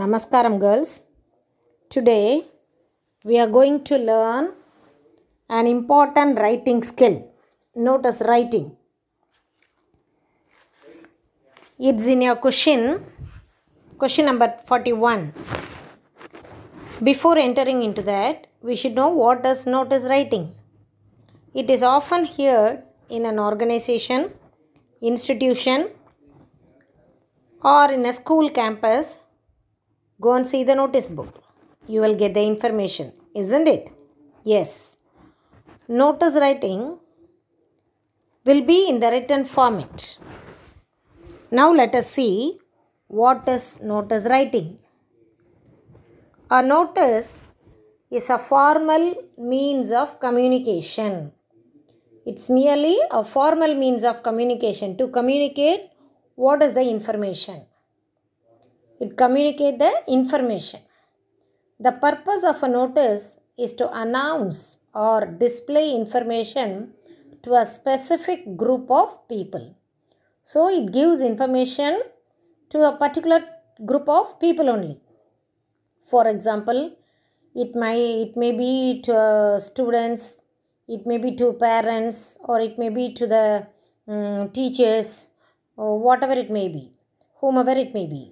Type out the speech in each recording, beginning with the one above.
Namaskaram girls. Today we are going to learn an important writing skill. Notice writing. It's in your question. Question number 41. Before entering into that, we should know what does notice writing. It is often heard in an organization, institution or in a school campus Go and see the notice board. You will get the information, isn't it? Yes. Notice writing will be in the written format. Now let us see what is notice writing. A notice is a formal means of communication. It's merely a formal means of communication to communicate what is the information. It communicate the information. The purpose of a notice is to announce or display information to a specific group of people. So it gives information to a particular group of people only. For example, it may, it may be to uh, students, it may be to parents or it may be to the um, teachers or whatever it may be, whomever it may be.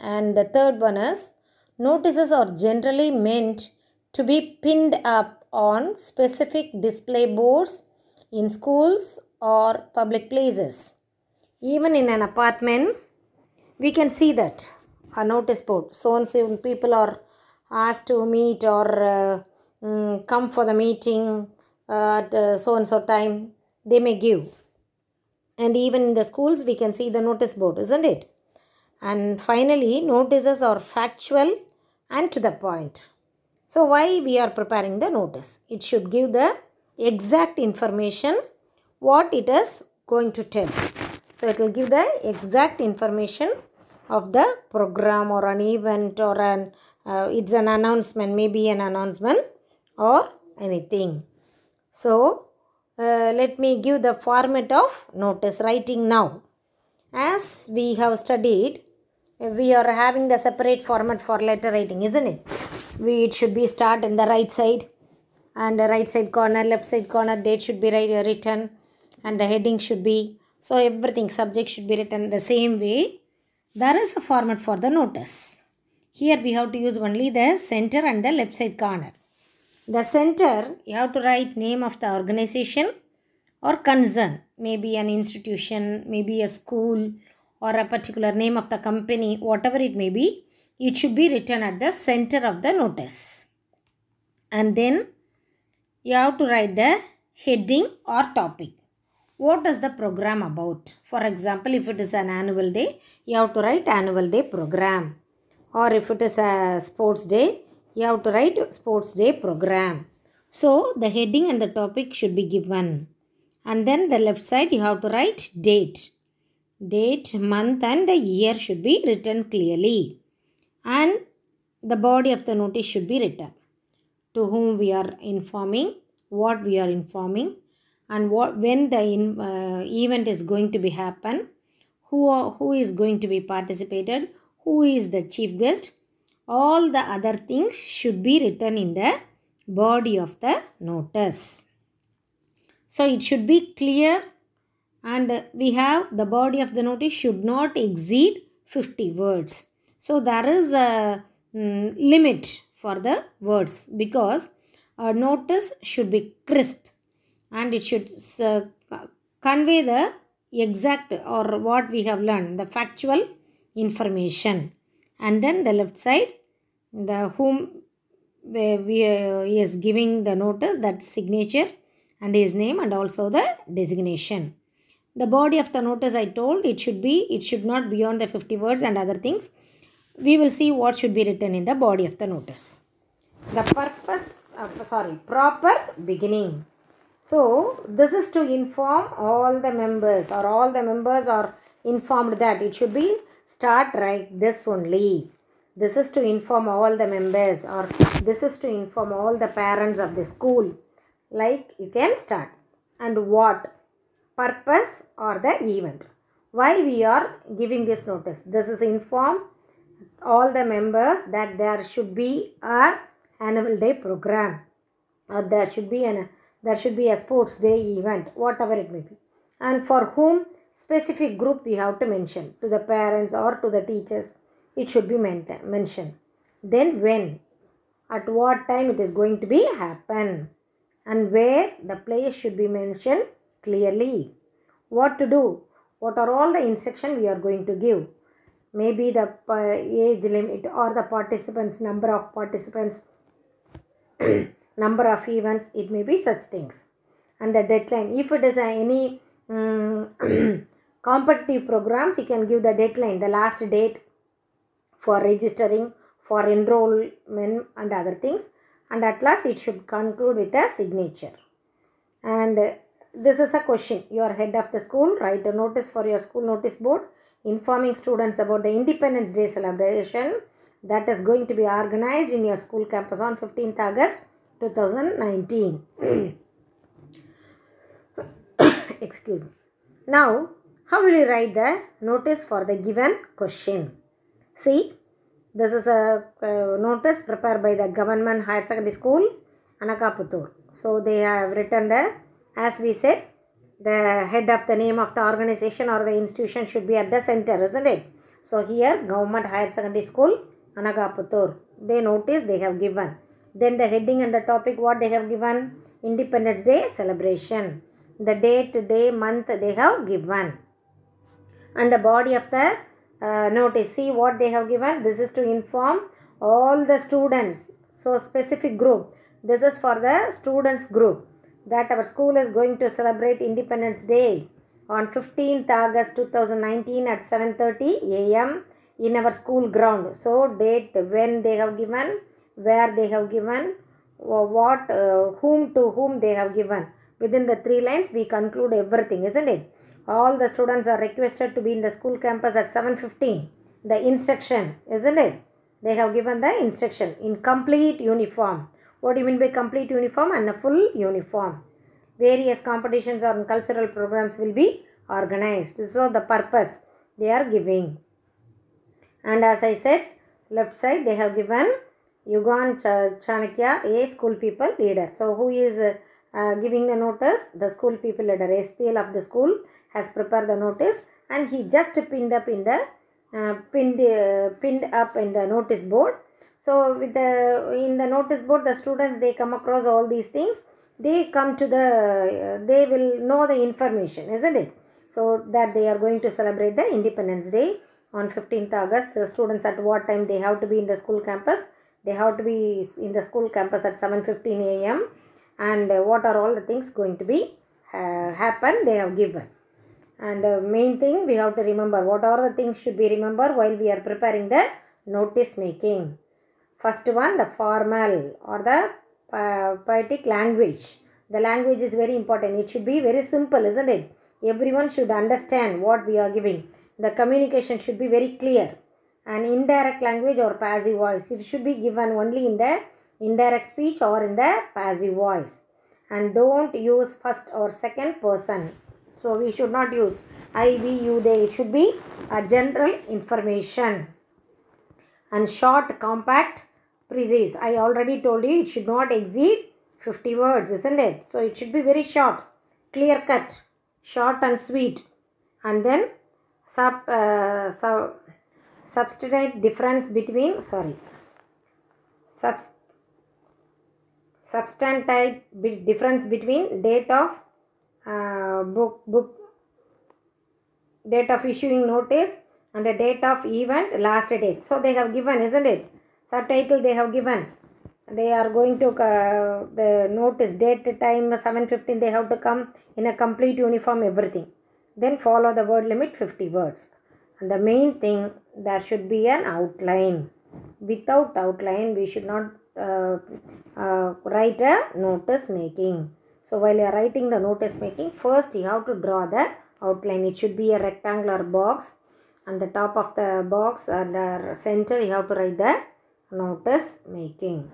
And the third one is notices are generally meant to be pinned up on specific display boards in schools or public places. Even in an apartment, we can see that a notice board. So and so people are asked to meet or uh, mm, come for the meeting at uh, so and so time, they may give. And even in the schools, we can see the notice board, isn't it? And finally, notices are factual and to the point. So, why we are preparing the notice? It should give the exact information what it is going to tell. So, it will give the exact information of the program or an event or an uh, it's an announcement, maybe an announcement or anything. So, uh, let me give the format of notice writing now. As we have studied, we are having the separate format for letter writing isn't it we it should be start in the right side and the right side corner left side corner date should be right, written and the heading should be so everything subject should be written the same way there is a format for the notice here we have to use only the center and the left side corner the center you have to write name of the organization or concern maybe an institution maybe a school or a particular name of the company, whatever it may be, it should be written at the center of the notice. And then you have to write the heading or topic. What is the program about? For example, if it is an annual day, you have to write annual day program. Or if it is a sports day, you have to write sports day program. So, the heading and the topic should be given. And then the left side, you have to write date Date, month and the year should be written clearly. And the body of the notice should be written. To whom we are informing, what we are informing and what when the in, uh, event is going to be happen, who, are, who is going to be participated, who is the chief guest, all the other things should be written in the body of the notice. So it should be clear and we have the body of the notice should not exceed 50 words. So there is a um, limit for the words because a notice should be crisp and it should uh, convey the exact or what we have learned, the factual information. And then the left side, the whom where we, uh, he is giving the notice, that signature and his name and also the designation. The body of the notice I told it should be, it should not beyond the 50 words and other things. We will see what should be written in the body of the notice. The purpose, of, sorry, proper beginning. So, this is to inform all the members or all the members are informed that it should be start like this only. This is to inform all the members or this is to inform all the parents of the school. Like you can start. And what? purpose or the event. Why we are giving this notice? This is inform all the members that there should be a annual day program or there should be an there should be a sports day event whatever it may be and for whom specific group we have to mention to the parents or to the teachers it should be mentioned then when at what time it is going to be happen and where the place should be mentioned clearly what to do, what are all the instruction we are going to give. Maybe the uh, age limit or the participants, number of participants, number of events, it may be such things. And the deadline, if it is any um, competitive programs, you can give the deadline, the last date for registering, for enrollment and other things. And at last, it should conclude with a signature. And this is a question. You are head of the school. Write a notice for your school notice board informing students about the Independence Day celebration that is going to be organized in your school campus on 15th August 2019. Excuse me. Now, how will you write the notice for the given question? See, this is a uh, notice prepared by the Government Higher Secondary School, Anakaputur. So, they have written the as we said, the head of the name of the organization or the institution should be at the center, isn't it? So here, Government Higher Secondary School, Anagaputur. They notice they have given. Then the heading and the topic, what they have given? Independence Day celebration. The day to day, month they have given. And the body of the uh, notice, see what they have given. This is to inform all the students. So specific group. This is for the students group that our school is going to celebrate Independence Day on 15th August 2019 at 7.30 am in our school ground. So date when they have given, where they have given, what, uh, whom to whom they have given. Within the three lines we conclude everything isn't it? All the students are requested to be in the school campus at 7.15. The instruction isn't it? They have given the instruction in complete uniform what do you mean by complete uniform and a full uniform? Various competitions or cultural programs will be organized. So the purpose they are giving. And as I said, left side they have given Yugan Ch Chanakya, a school people leader. So who is uh, uh, giving the notice? The school people leader, SPL of the school has prepared the notice and he just pinned up in the uh, pinned, uh, pinned up in the notice board so with the in the notice board the students they come across all these things they come to the uh, they will know the information isn't it so that they are going to celebrate the independence day on 15th august the students at what time they have to be in the school campus they have to be in the school campus at 7:15 a.m. and uh, what are all the things going to be uh, happen they have given and the uh, main thing we have to remember what are the things should be remember while we are preparing the notice making First one, the formal or the uh, poetic language. The language is very important. It should be very simple, isn't it? Everyone should understand what we are giving. The communication should be very clear. And indirect language or passive voice, it should be given only in the indirect speech or in the passive voice. And don't use first or second person. So we should not use I, we, you, they. It should be a general information. And short, compact precise. I already told you it should not exceed 50 words, isn't it? So it should be very short, clear cut, short and sweet. And then sub, uh, sub, substitute difference between, sorry, sub, substantive difference between date of uh, book, book, date of issuing notice and the date of event last date. So they have given, isn't it? subtitle they have given they are going to uh, notice date time 7.15 they have to come in a complete uniform everything then follow the word limit 50 words and the main thing there should be an outline without outline we should not uh, uh, write a notice making so while you are writing the notice making first you have to draw the outline it should be a rectangular box on the top of the box and the center you have to write the notice making.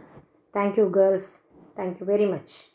Thank you girls. Thank you very much.